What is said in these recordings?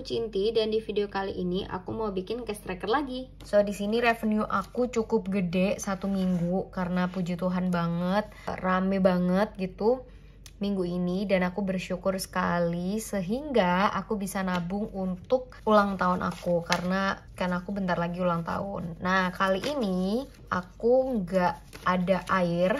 aku Cinti dan di video kali ini aku mau bikin cash tracker lagi. So di sini revenue aku cukup gede satu minggu karena puji Tuhan banget, rame banget gitu minggu ini dan aku bersyukur sekali sehingga aku bisa nabung untuk ulang tahun aku karena kan aku bentar lagi ulang tahun. Nah kali ini aku nggak ada air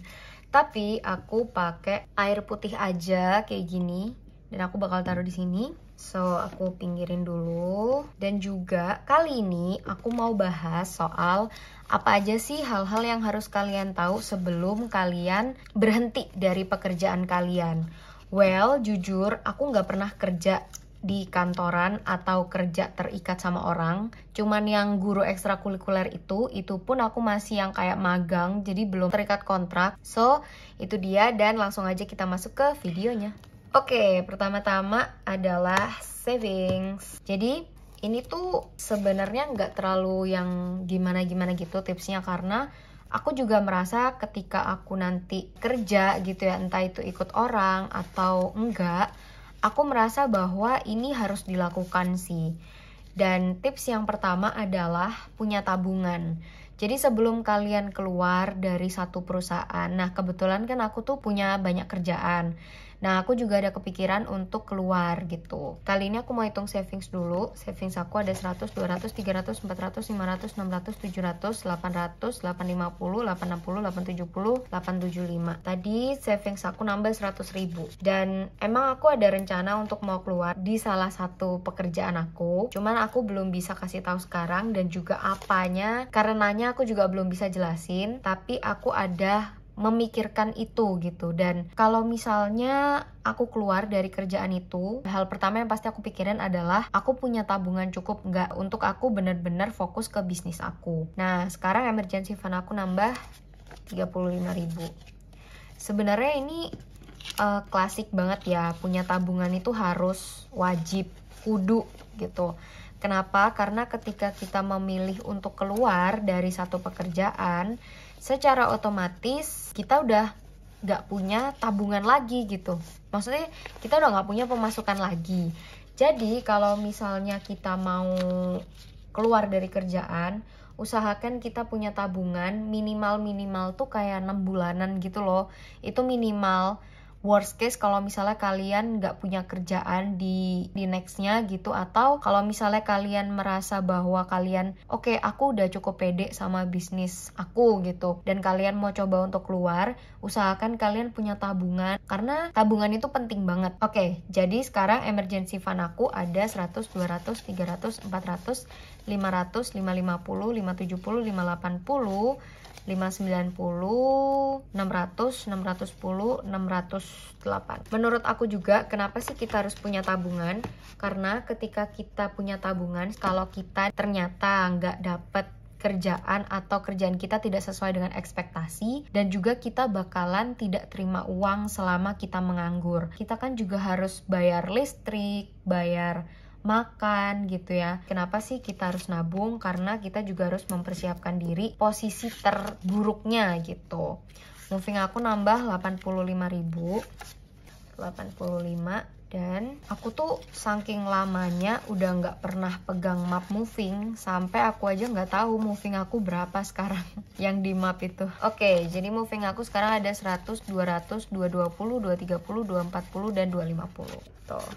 tapi aku pakai air putih aja kayak gini dan aku bakal taruh di sini. So, aku pinggirin dulu. Dan juga kali ini aku mau bahas soal apa aja sih hal-hal yang harus kalian tahu sebelum kalian berhenti dari pekerjaan kalian. Well, jujur aku nggak pernah kerja di kantoran atau kerja terikat sama orang. Cuman yang guru ekstrakurikuler itu, itu pun aku masih yang kayak magang, jadi belum terikat kontrak. So, itu dia dan langsung aja kita masuk ke videonya. Oke, pertama-tama adalah savings. Jadi ini tuh sebenarnya nggak terlalu yang gimana-gimana gitu tipsnya karena aku juga merasa ketika aku nanti kerja gitu ya entah itu ikut orang atau enggak, aku merasa bahwa ini harus dilakukan sih. Dan tips yang pertama adalah punya tabungan. Jadi sebelum kalian keluar dari satu perusahaan, nah kebetulan kan aku tuh punya banyak kerjaan. Nah, aku juga ada kepikiran untuk keluar gitu. Kali ini aku mau hitung savings dulu. Savings aku ada 100, 200, 300, 400, 500, 600, 700, 800, 850, 860, 870, 875. Tadi savings aku nambah 100 ribu. Dan emang aku ada rencana untuk mau keluar di salah satu pekerjaan aku. Cuman aku belum bisa kasih tahu sekarang dan juga apanya. Karenanya aku juga belum bisa jelasin. Tapi aku ada memikirkan itu gitu dan kalau misalnya aku keluar dari kerjaan itu hal pertama yang pasti aku pikirin adalah aku punya tabungan cukup nggak untuk aku benar-benar fokus ke bisnis aku nah sekarang emergency fund aku nambah 35.000 sebenarnya ini uh, klasik banget ya punya tabungan itu harus wajib kudu gitu Kenapa? Karena ketika kita memilih untuk keluar dari satu pekerjaan, secara otomatis kita udah nggak punya tabungan lagi gitu. Maksudnya kita udah nggak punya pemasukan lagi. Jadi kalau misalnya kita mau keluar dari kerjaan, usahakan kita punya tabungan minimal minimal tuh kayak enam bulanan gitu loh. Itu minimal worst case kalau misalnya kalian nggak punya kerjaan di di nextnya gitu atau kalau misalnya kalian merasa bahwa kalian oke okay, aku udah cukup pede sama bisnis aku gitu dan kalian mau coba untuk keluar usahakan kalian punya tabungan karena tabungan itu penting banget oke okay, jadi sekarang emergency fund aku ada 100 200 300 400 500 550 570 580 590, 600, 610, 608. Menurut aku juga kenapa sih kita harus punya tabungan? Karena ketika kita punya tabungan, kalau kita ternyata nggak dapet kerjaan atau kerjaan kita tidak sesuai dengan ekspektasi dan juga kita bakalan tidak terima uang selama kita menganggur. Kita kan juga harus bayar listrik, bayar makan gitu ya. Kenapa sih kita harus nabung? Karena kita juga harus mempersiapkan diri posisi terburuknya gitu. Moving aku nambah 85.000. 85 dan aku tuh saking lamanya udah nggak pernah pegang map moving sampai aku aja nggak tahu moving aku berapa sekarang yang di map itu oke okay, jadi moving aku sekarang ada 100 200 220 230 240 dan 250 tuh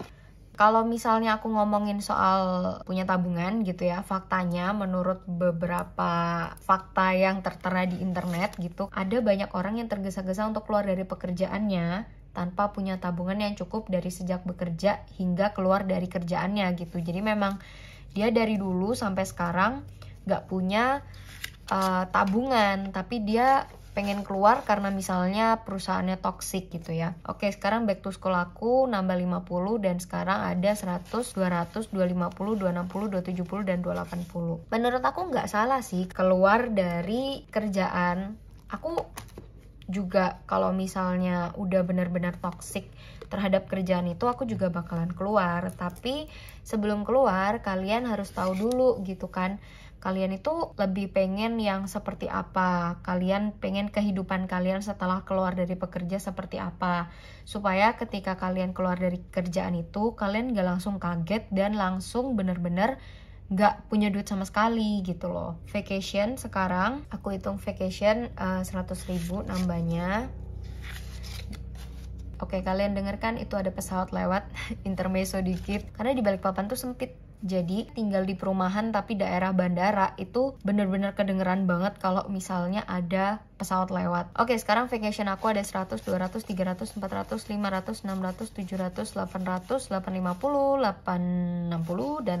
kalau misalnya aku ngomongin soal punya tabungan gitu ya, faktanya menurut beberapa fakta yang tertera di internet gitu, ada banyak orang yang tergesa-gesa untuk keluar dari pekerjaannya tanpa punya tabungan yang cukup dari sejak bekerja hingga keluar dari kerjaannya gitu. Jadi memang dia dari dulu sampai sekarang nggak punya uh, tabungan, tapi dia pengen keluar karena misalnya perusahaannya toxic gitu ya. Oke, sekarang back to school aku nambah 50 dan sekarang ada 100, 200, 250, 260, 270 dan 280. Menurut aku nggak salah sih keluar dari kerjaan. Aku juga kalau misalnya udah benar-benar toxic terhadap kerjaan itu aku juga bakalan keluar tapi sebelum keluar kalian harus tahu dulu gitu kan kalian itu lebih pengen yang seperti apa, kalian pengen kehidupan kalian setelah keluar dari pekerja seperti apa, supaya ketika kalian keluar dari kerjaan itu, kalian gak langsung kaget dan langsung bener-bener gak punya duit sama sekali gitu loh. Vacation sekarang, aku hitung vacation uh, eh, 100 ribu nambahnya. Oke, kalian dengarkan itu ada pesawat lewat intermezzo dikit. Karena di balik papan tuh sempit jadi tinggal di perumahan tapi daerah bandara itu bener-bener kedengeran banget kalau misalnya ada pesawat lewat. Oke, sekarang vacation aku ada 100, 200, 300, 400, 500, 600, 700, 800, 850, 860, dan 864.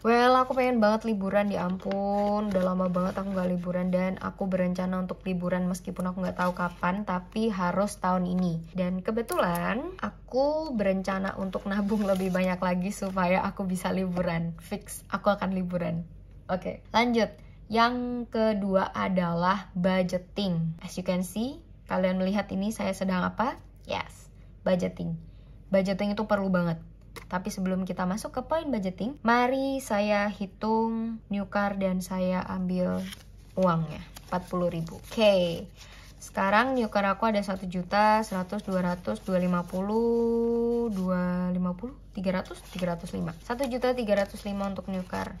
Well, aku pengen banget liburan ya ampun. Udah lama banget aku gak liburan dan aku berencana untuk liburan meskipun aku gak tahu kapan, tapi harus tahun ini. Dan kebetulan aku berencana untuk nabung lebih banyak lagi supaya aku bisa liburan. Fix, aku akan liburan. Oke, lanjut. Yang kedua adalah budgeting. As you can see, kalian melihat ini saya sedang apa? Yes, budgeting. Budgeting itu perlu banget. Tapi sebelum kita masuk ke poin budgeting, mari saya hitung new car dan saya ambil uangnya, 40 ribu. Oke, okay. sekarang new car aku ada 1 juta, 100, 200, 250, 250, 300, 305. 1 juta 305 untuk new car.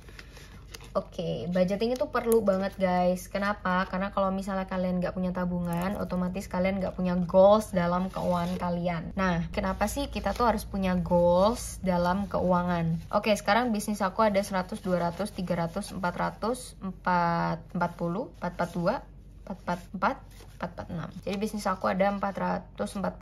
Oke, okay, budgeting itu perlu banget guys. Kenapa? Karena kalau misalnya kalian nggak punya tabungan, otomatis kalian nggak punya goals dalam keuangan kalian. Nah, kenapa sih kita tuh harus punya goals dalam keuangan? Oke, okay, sekarang bisnis aku ada 100, 200, 300, 400, 440, 442, 444, 446 jadi bisnis aku ada 446.000.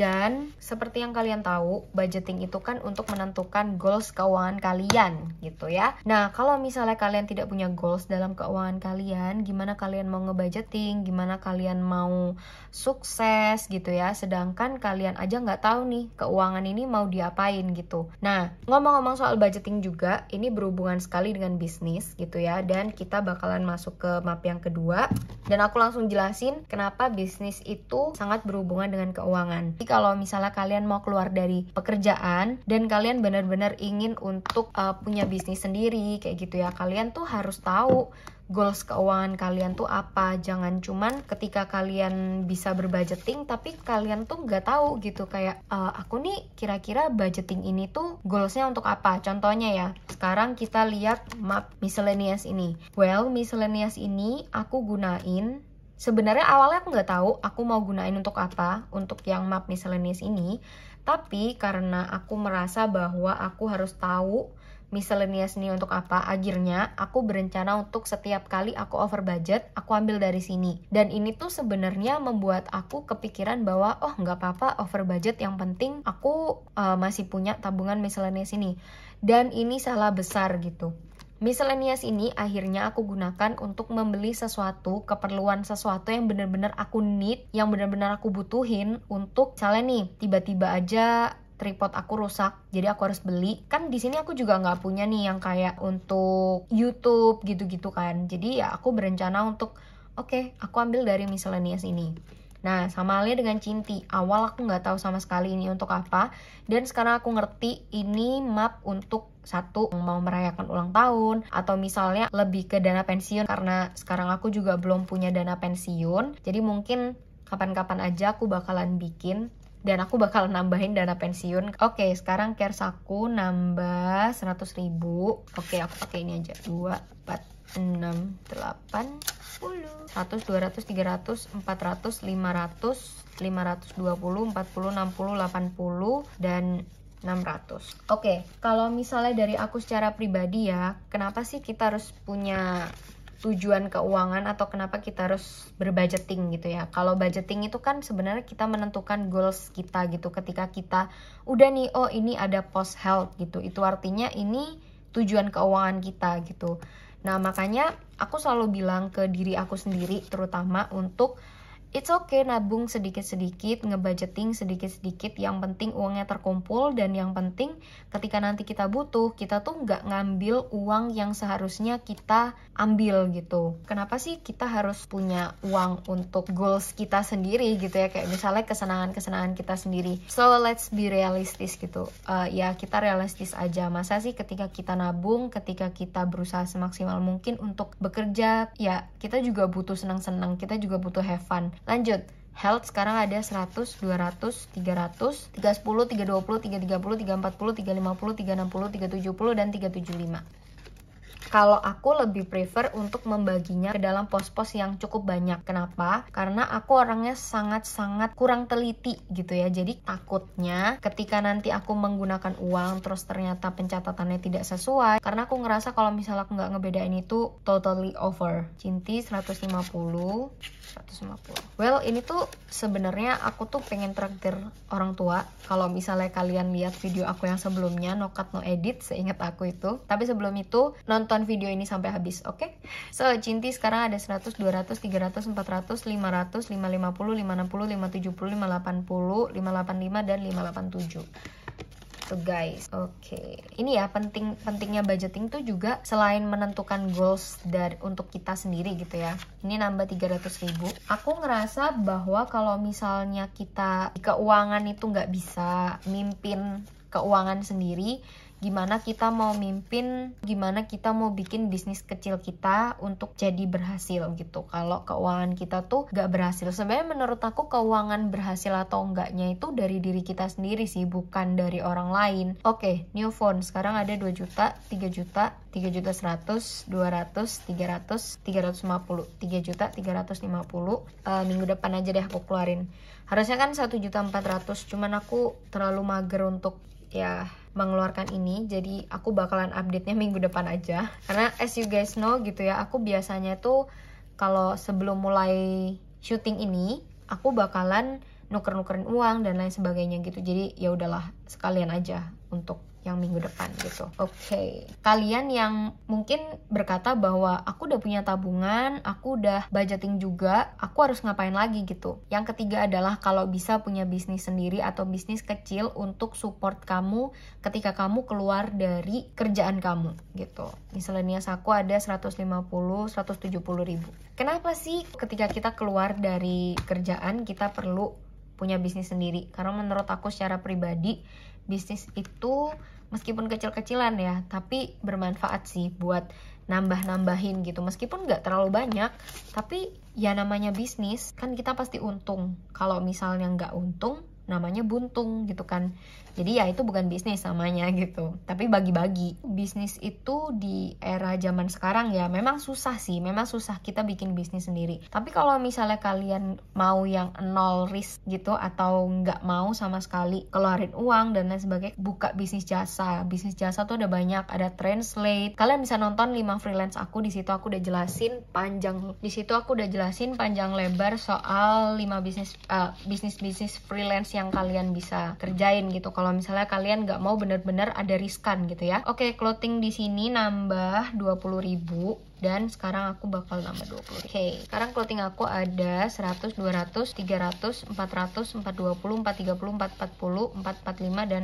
dan seperti yang kalian tahu budgeting itu kan untuk menentukan goals keuangan kalian gitu ya nah kalau misalnya kalian tidak punya goals dalam keuangan kalian gimana kalian mau ngebudgeting gimana kalian mau sukses gitu ya sedangkan kalian aja nggak tahu nih keuangan ini mau diapain gitu nah ngomong-ngomong soal budgeting juga ini berhubungan sekali dengan bisnis gitu ya dan kita bakalan masuk ke map yang kedua dan aku langsung jelas jelasin kenapa bisnis itu sangat berhubungan dengan keuangan. Jadi kalau misalnya kalian mau keluar dari pekerjaan dan kalian benar-benar ingin untuk uh, punya bisnis sendiri kayak gitu ya, kalian tuh harus tahu goals keuangan kalian tuh apa jangan cuman ketika kalian bisa berbudgeting tapi kalian tuh nggak tahu gitu kayak e, aku nih kira-kira budgeting ini tuh goalsnya untuk apa contohnya ya sekarang kita lihat map miscellaneous ini well miscellaneous ini aku gunain Sebenarnya awalnya aku nggak tahu aku mau gunain untuk apa, untuk yang map miscellaneous ini. Tapi karena aku merasa bahwa aku harus tahu miscellaneous ini untuk apa, akhirnya aku berencana untuk setiap kali aku over budget, aku ambil dari sini. Dan ini tuh sebenarnya membuat aku kepikiran bahwa, oh nggak apa-apa over budget, yang penting aku uh, masih punya tabungan miscellaneous ini. Dan ini salah besar gitu Miscellaneous ini akhirnya aku gunakan untuk membeli sesuatu, keperluan sesuatu yang benar-benar aku need, yang benar-benar aku butuhin untuk misalnya nih, tiba-tiba aja tripod aku rusak jadi aku harus beli kan di sini aku juga nggak punya nih yang kayak untuk YouTube gitu-gitu kan jadi ya aku berencana untuk oke okay, aku ambil dari miscellaneous ini Nah, sama halnya dengan Cinti, awal aku nggak tahu sama sekali ini untuk apa, dan sekarang aku ngerti ini map untuk satu mau merayakan ulang tahun atau misalnya lebih ke dana pensiun karena sekarang aku juga belum punya dana pensiun jadi mungkin kapan-kapan aja aku bakalan bikin dan aku bakal nambahin dana pensiun. Oke, okay, sekarang cares aku nambah 100 ribu. Oke, okay, aku pakai ini aja. 2, 4, 6, 8, 10, 100, 200, 300, 400, 500, 520, 40, 60, 80, dan 600. Oke, okay, kalau misalnya dari aku secara pribadi ya, kenapa sih kita harus punya tujuan keuangan atau kenapa kita harus berbudgeting gitu ya. Kalau budgeting itu kan sebenarnya kita menentukan goals kita gitu ketika kita udah nih oh ini ada post health gitu. Itu artinya ini tujuan keuangan kita gitu. Nah, makanya aku selalu bilang ke diri aku sendiri terutama untuk it's okay nabung sedikit-sedikit, ngebudgeting sedikit-sedikit. Yang penting uangnya terkumpul dan yang penting ketika nanti kita butuh, kita tuh nggak ngambil uang yang seharusnya kita ambil gitu. Kenapa sih kita harus punya uang untuk goals kita sendiri gitu ya? Kayak misalnya kesenangan-kesenangan kita sendiri. So let's be realistis gitu. Uh, ya kita realistis aja. Masa sih ketika kita nabung, ketika kita berusaha semaksimal mungkin untuk bekerja, ya kita juga butuh senang-senang, kita juga butuh have fun Lanjut, health sekarang ada 100, 200, 300, 310, 320, 330, 340, 350, 360, 370 dan 375. Kalau aku lebih prefer untuk membaginya ke dalam pos-pos yang cukup banyak. Kenapa? Karena aku orangnya sangat-sangat kurang teliti gitu ya. Jadi takutnya ketika nanti aku menggunakan uang terus ternyata pencatatannya tidak sesuai. Karena aku ngerasa kalau misalnya aku nggak ngebedain itu totally over. Cinti 150, 150. Well ini tuh sebenarnya aku tuh pengen traktir orang tua. Kalau misalnya kalian lihat video aku yang sebelumnya, no cut no edit seingat aku itu. Tapi sebelum itu nonton nonton video ini sampai habis, oke? Okay? So, Cinti sekarang ada 100, 200, 300, 400, 500, 550, 560, 570, 580, 585 dan 587 So guys. Oke, okay. ini ya penting pentingnya budgeting tuh juga selain menentukan goals dari untuk kita sendiri gitu ya. Ini nambah 300 ribu. Aku ngerasa bahwa kalau misalnya kita keuangan itu nggak bisa mimpin keuangan sendiri, gimana kita mau mimpin, gimana kita mau bikin bisnis kecil kita untuk jadi berhasil gitu. Kalau keuangan kita tuh gak berhasil. Sebenarnya menurut aku keuangan berhasil atau enggaknya itu dari diri kita sendiri sih, bukan dari orang lain. Oke, okay, new phone sekarang ada 2 juta, 3 juta, 3 juta 100, 200, 300, 350, 3 juta 350. Uh, eh, minggu depan aja deh aku keluarin. Harusnya kan 1 juta 400, cuman aku terlalu mager untuk ya mengeluarkan ini jadi aku bakalan update-nya minggu depan aja karena as you guys know gitu ya aku biasanya tuh kalau sebelum mulai syuting ini aku bakalan nuker-nukerin uang dan lain sebagainya gitu jadi ya udahlah sekalian aja untuk yang minggu depan gitu. Oke, okay. kalian yang mungkin berkata bahwa aku udah punya tabungan, aku udah budgeting juga, aku harus ngapain lagi gitu. Yang ketiga adalah kalau bisa punya bisnis sendiri atau bisnis kecil untuk support kamu ketika kamu keluar dari kerjaan kamu gitu. Misalnya nias aku ada 150, 170 ribu. Kenapa sih ketika kita keluar dari kerjaan kita perlu punya bisnis sendiri? Karena menurut aku secara pribadi bisnis itu meskipun kecil-kecilan ya, tapi bermanfaat sih buat nambah-nambahin gitu. Meskipun nggak terlalu banyak, tapi ya namanya bisnis kan kita pasti untung. Kalau misalnya nggak untung, namanya buntung gitu kan jadi ya itu bukan bisnis samanya gitu tapi bagi-bagi bisnis itu di era zaman sekarang ya memang susah sih memang susah kita bikin bisnis sendiri tapi kalau misalnya kalian mau yang nol risk gitu atau nggak mau sama sekali keluarin uang dan lain sebagainya buka bisnis jasa bisnis jasa tuh udah banyak ada translate kalian bisa nonton 5 freelance aku di situ aku udah jelasin panjang di situ aku udah jelasin panjang lebar soal 5 bisnis uh, eh, bisnis bisnis freelance yang kalian bisa kerjain gitu kalau misalnya kalian nggak mau bener-bener ada riskan gitu ya oke clothing di sini nambah 20.000 dan sekarang aku bakal nambah 20 oke okay. sekarang clothing aku ada 100 200 300 400 420 430 440 445 dan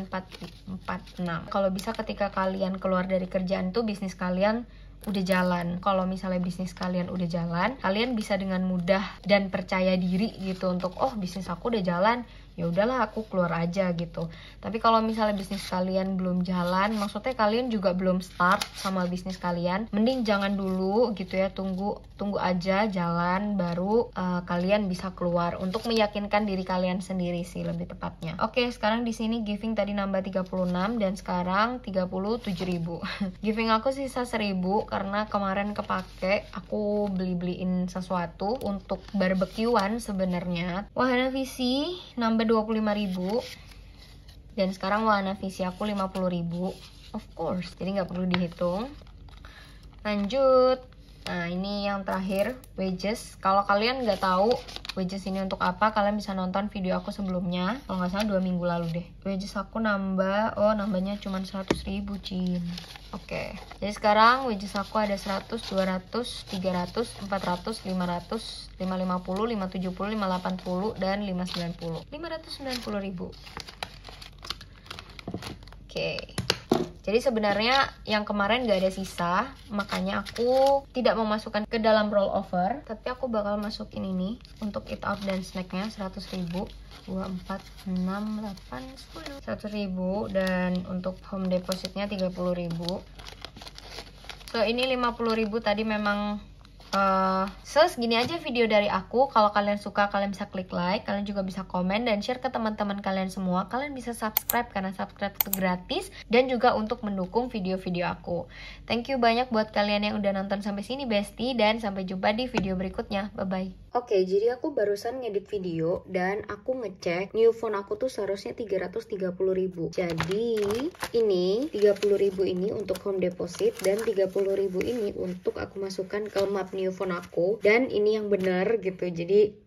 446 kalau bisa ketika kalian keluar dari kerjaan tuh bisnis kalian udah jalan. Kalau misalnya bisnis kalian udah jalan, kalian bisa dengan mudah dan percaya diri gitu untuk oh bisnis aku udah jalan, ya udahlah aku keluar aja gitu tapi kalau misalnya bisnis kalian belum jalan maksudnya kalian juga belum start sama bisnis kalian mending jangan dulu gitu ya tunggu tunggu aja jalan baru uh, kalian bisa keluar untuk meyakinkan diri kalian sendiri sih lebih tepatnya oke sekarang di sini giving tadi nambah 36 dan sekarang 37.000 giving aku sisa 1000 karena kemarin kepake aku beli-beliin sesuatu untuk barbekyuan sebenarnya wahana visi nambah sampai ribu, dan sekarang warna visi aku ribu, of course jadi nggak perlu dihitung lanjut nah ini yang terakhir wedges kalau kalian nggak tahu wedges ini untuk apa kalian bisa nonton video aku sebelumnya kalau nggak salah dua minggu lalu deh wedges aku nambah oh nambahnya cuma 100 ribu cin oke okay. jadi sekarang wedges aku ada 100 200 300 400 500 550 570 580 dan 590 590 ribu oke okay. Jadi sebenarnya yang kemarin gak ada sisa, makanya aku tidak memasukkan ke dalam rollover. Tapi aku bakal masukin ini untuk eat out dan snacknya 100 ribu. 2, 4, 6, 8, 10. 100 ribu dan untuk home depositnya 30 ribu. So ini 50 ribu tadi memang Uh, so segini aja video dari aku. Kalau kalian suka kalian bisa klik like, kalian juga bisa komen dan share ke teman-teman kalian semua. Kalian bisa subscribe karena subscribe itu gratis dan juga untuk mendukung video-video aku. Thank you banyak buat kalian yang udah nonton sampai sini Besti dan sampai jumpa di video berikutnya. Bye bye. Oke, okay, jadi aku barusan ngedit video dan aku ngecek new phone aku tuh seharusnya 330 ribu. Jadi ini 30 ribu ini untuk home deposit dan 30 ribu ini untuk aku masukkan ke map new handphone aku dan ini yang bener gitu jadi